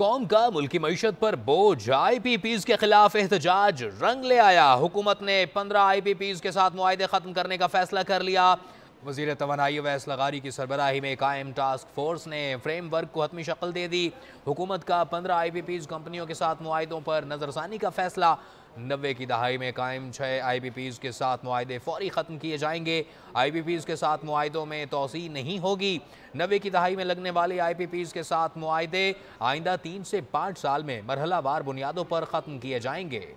कौम का मुल्की मीशत पर बोझ आई पी पी के खिलाफ एहतजाज रंग ले आया हुकूमत ने पंद्रह आई पी पी के साथ माहे ख़त्म करने का फैसला कर लिया वजीर तोानाई वैस लगारी की सरबराही में कायम टास्क फोर्स ने फ्रेम वर्क को हतमी शक्ल दे दी हुकूमत का पंद्रह आई पी पीज कंपनियों के साथ माहों पर नज़रसानी का फैसला नबे की दहाई में कायम छः आई पी पीज के साथ माहदे फौरी ख़त्म किए जाएंगे आई पी पीज के साथ माहों में तोसी नहीं होगी नबे की दहाई में लगने वाले आई पी पीज के साथ माहदे आइंदा तीन से पाँच साल में मरहला बार बुनियादों पर ख़त्म किए जाएंगे